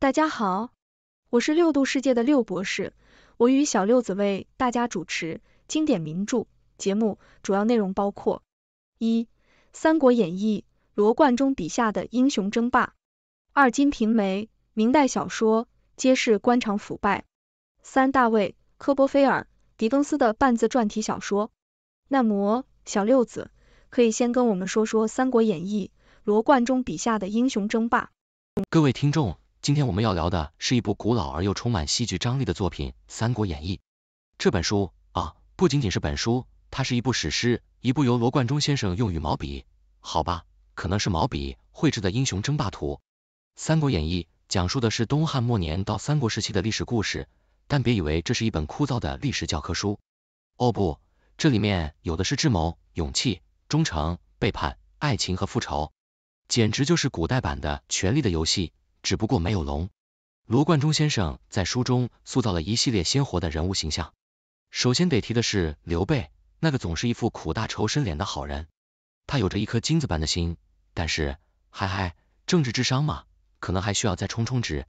大家好，我是六度世界的六博士，我与小六子为大家主持经典名著节目，主要内容包括：一、《三国演义》，罗贯中笔下的英雄争霸；二、《金瓶梅》，明代小说，揭示官场腐败；三、大卫·科波菲尔·狄更斯的半自传体小说《那么，小六子，可以先跟我们说说《三国演义》，罗贯中笔下的英雄争霸。各位听众。今天我们要聊的是一部古老而又充满戏剧张力的作品《三国演义》。这本书啊，不仅仅是本书，它是一部史诗，一部由罗贯中先生用羽毛笔，好吧，可能是毛笔绘制的英雄争霸图。《三国演义》讲述的是东汉末年到三国时期的历史故事，但别以为这是一本枯燥的历史教科书。哦不，这里面有的是智谋、勇气、忠诚、背叛、爱情和复仇，简直就是古代版的《权力的游戏》。只不过没有龙。罗贯中先生在书中塑造了一系列鲜活的人物形象。首先得提的是刘备，那个总是一副苦大仇深脸的好人，他有着一颗金子般的心，但是嗨嗨，政治智商嘛，可能还需要再充充值。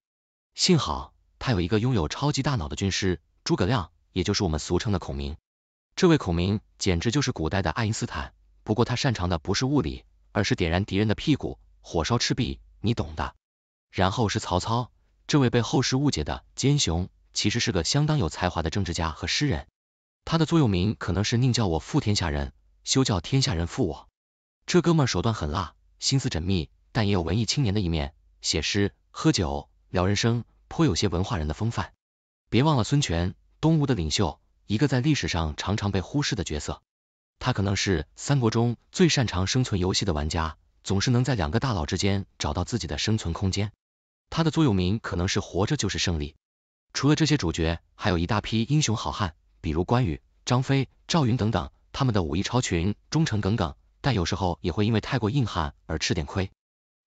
幸好他有一个拥有超级大脑的军师诸葛亮，也就是我们俗称的孔明。这位孔明简直就是古代的爱因斯坦，不过他擅长的不是物理，而是点燃敌人的屁股，火烧赤壁，你懂的。然后是曹操，这位被后世误解的奸雄，其实是个相当有才华的政治家和诗人。他的座右铭可能是“宁叫我负天下人，休叫天下人负我”。这哥们手段狠辣，心思缜密，但也有文艺青年的一面，写诗、喝酒、聊人生，颇有些文化人的风范。别忘了孙权，东吴的领袖，一个在历史上常常被忽视的角色。他可能是三国中最擅长生存游戏的玩家，总是能在两个大佬之间找到自己的生存空间。他的座右铭可能是活着就是胜利。除了这些主角，还有一大批英雄好汉，比如关羽、张飞、赵云等等。他们的武艺超群，忠诚耿耿，但有时候也会因为太过硬汉而吃点亏。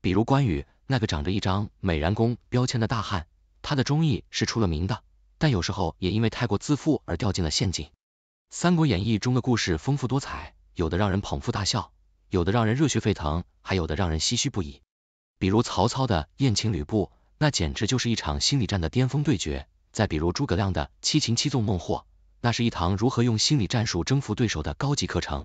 比如关羽，那个长着一张美髯公标签的大汉，他的忠义是出了名的，但有时候也因为太过自负而掉进了陷阱。《三国演义》中的故事丰富多彩，有的让人捧腹大笑，有的让人热血沸腾，还有的让人唏嘘不已。比如曹操的宴请吕布，那简直就是一场心理战的巅峰对决；再比如诸葛亮的七擒七纵孟获，那是一堂如何用心理战术征服对手的高级课程。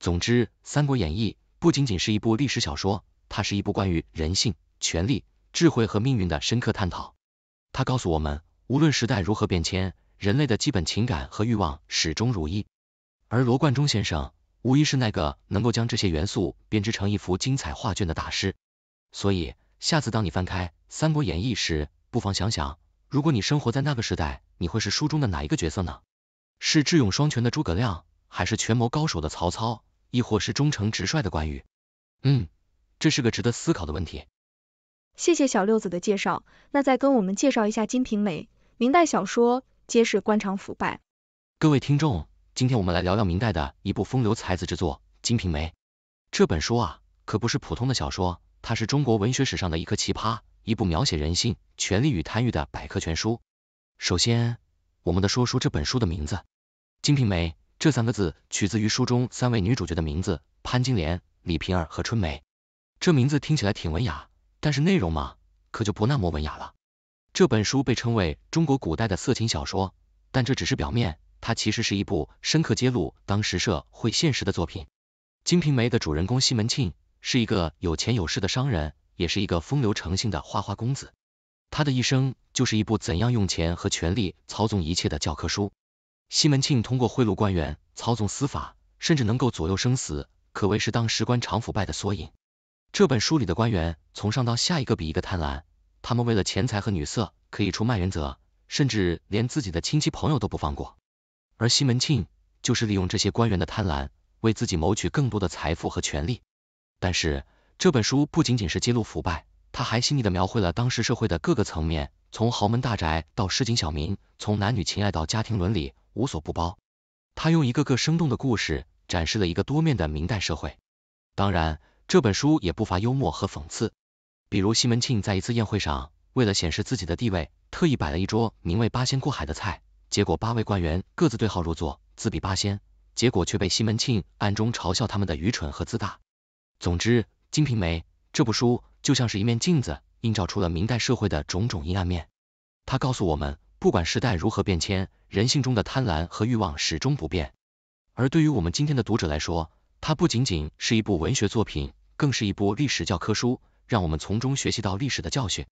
总之，《三国演义》不仅仅是一部历史小说，它是一部关于人性、权力、智慧和命运的深刻探讨。它告诉我们，无论时代如何变迁，人类的基本情感和欲望始终如一。而罗贯中先生无疑是那个能够将这些元素编织成一幅精彩画卷的大师。所以，下次当你翻开《三国演义》时，不妨想想，如果你生活在那个时代，你会是书中的哪一个角色呢？是智勇双全的诸葛亮，还是权谋高手的曹操，亦或是忠诚直率的关羽？嗯，这是个值得思考的问题。谢谢小六子的介绍，那再跟我们介绍一下《金瓶梅》，明代小说皆是官场腐败。各位听众，今天我们来聊聊明代的一部风流才子之作《金瓶梅》。这本书啊，可不是普通的小说。它是中国文学史上的一颗奇葩，一部描写人性、权力与贪欲的百科全书。首先，我们的说说这本书的名字《金瓶梅》这三个字取自于书中三位女主角的名字潘金莲、李瓶儿和春梅。这名字听起来挺文雅，但是内容嘛，可就不那么文雅了。这本书被称为中国古代的色情小说，但这只是表面，它其实是一部深刻揭露当时社会现实的作品。《金瓶梅》的主人公西门庆。是一个有钱有势的商人，也是一个风流成性的花花公子。他的一生就是一部怎样用钱和权力操纵一切的教科书。西门庆通过贿赂官员，操纵司法，甚至能够左右生死，可谓是当时官场腐败的缩影。这本书里的官员从上到下一个比一个贪婪，他们为了钱财和女色可以出卖原则，甚至连自己的亲戚朋友都不放过。而西门庆就是利用这些官员的贪婪，为自己谋取更多的财富和权利。但是这本书不仅仅是揭露腐败，它还细腻的描绘了当时社会的各个层面，从豪门大宅到市井小民，从男女情爱到家庭伦理，无所不包。他用一个个生动的故事，展示了一个多面的明代社会。当然，这本书也不乏幽默和讽刺，比如西门庆在一次宴会上，为了显示自己的地位，特意摆了一桌名为“八仙过海”的菜，结果八位官员各自对号入座，自比八仙，结果却被西门庆暗中嘲笑他们的愚蠢和自大。总之，《金瓶梅》这部书就像是一面镜子，映照出了明代社会的种种阴暗面。它告诉我们，不管时代如何变迁，人性中的贪婪和欲望始终不变。而对于我们今天的读者来说，它不仅仅是一部文学作品，更是一部历史教科书，让我们从中学习到历史的教训。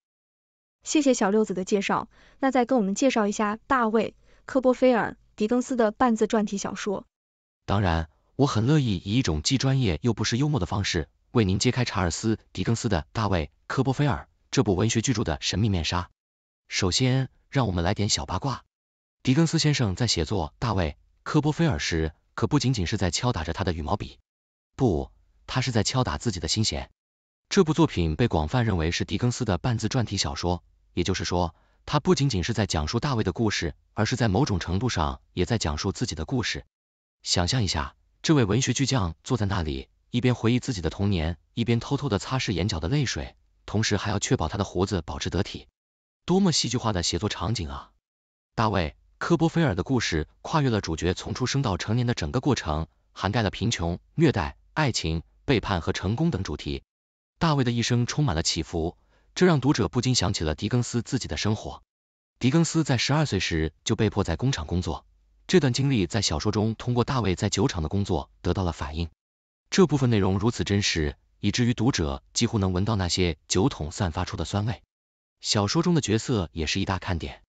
谢谢小六子的介绍，那再跟我们介绍一下大卫·科波菲尔·狄更斯的半自传体小说。当然。我很乐意以一种既专业又不失幽默的方式，为您揭开查尔斯·狄更斯的《大卫·科波菲尔》这部文学巨著的神秘面纱。首先，让我们来点小八卦。狄更斯先生在写作《大卫·科波菲尔》时，可不仅仅是在敲打着他的羽毛笔，不，他是在敲打自己的心弦。这部作品被广泛认为是狄更斯的半自传体小说，也就是说，他不仅仅是在讲述大卫的故事，而是在某种程度上也在讲述自己的故事。想象一下。这位文学巨匠坐在那里，一边回忆自己的童年，一边偷偷的擦拭眼角的泪水，同时还要确保他的胡子保持得体。多么戏剧化的写作场景啊！大卫·科波菲尔的故事跨越了主角从出生到成年的整个过程，涵盖了贫穷、虐待、爱情、背叛和成功等主题。大卫的一生充满了起伏，这让读者不禁想起了狄更斯自己的生活。狄更斯在十二岁时就被迫在工厂工作。这段经历在小说中通过大卫在酒厂的工作得到了反映。这部分内容如此真实，以至于读者几乎能闻到那些酒桶散发出的酸味。小说中的角色也是一大看点。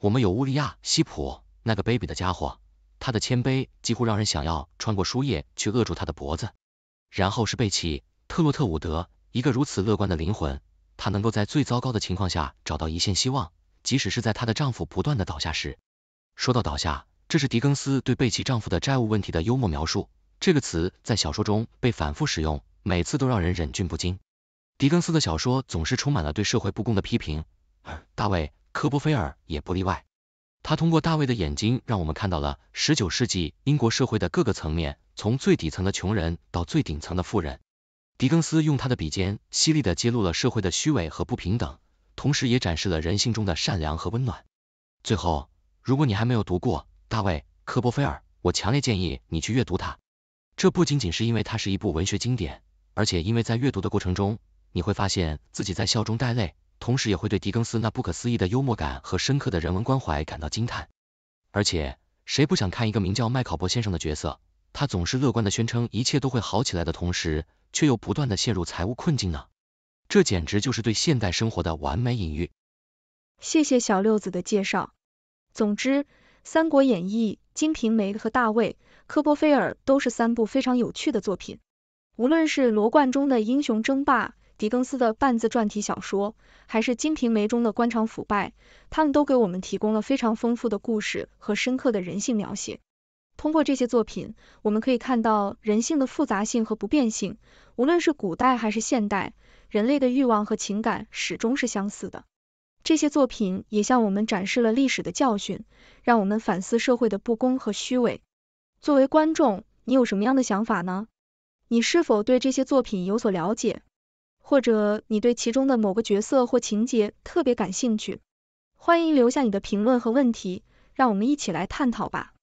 我们有乌利亚·西普那个卑鄙的家伙，他的谦卑几乎让人想要穿过书页去扼住他的脖子。然后是贝奇·特洛特伍德，一个如此乐观的灵魂，她能够在最糟糕的情况下找到一线希望，即使是在她的丈夫不断的倒下时。说到倒下。这是狄更斯对贝弃丈夫的债务问题的幽默描述。这个词在小说中被反复使用，每次都让人忍俊不禁。狄更斯的小说总是充满了对社会不公的批评，而《大卫·科波菲尔》也不例外。他通过大卫的眼睛，让我们看到了十九世纪英国社会的各个层面，从最底层的穷人到最顶层的富人。狄更斯用他的笔尖，犀利的揭露了社会的虚伪和不平等，同时也展示了人性中的善良和温暖。最后，如果你还没有读过，大卫·科波菲尔，我强烈建议你去阅读它。这不仅仅是因为它是一部文学经典，而且因为在阅读的过程中，你会发现自己在笑中带泪，同时也会对狄更斯那不可思议的幽默感和深刻的人文关怀感到惊叹。而且，谁不想看一个名叫麦考伯先生的角色？他总是乐观的宣称一切都会好起来的同时，却又不断的陷入财务困境呢？这简直就是对现代生活的完美隐喻。谢谢小六子的介绍。总之。《三国演义》《金瓶梅》和《大卫·科波菲尔》都是三部非常有趣的作品。无论是罗贯中的《英雄争霸》，狄更斯的半自传体小说，还是《金瓶梅》中的官场腐败，他们都给我们提供了非常丰富的故事和深刻的人性描写。通过这些作品，我们可以看到人性的复杂性和不变性。无论是古代还是现代，人类的欲望和情感始终是相似的。这些作品也向我们展示了历史的教训，让我们反思社会的不公和虚伪。作为观众，你有什么样的想法呢？你是否对这些作品有所了解，或者你对其中的某个角色或情节特别感兴趣？欢迎留下你的评论和问题，让我们一起来探讨吧。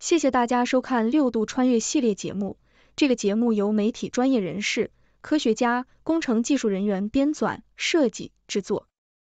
谢谢大家收看《六度穿越》系列节目。这个节目由媒体专业人士、科学家、工程技术人员编纂、设计、制作。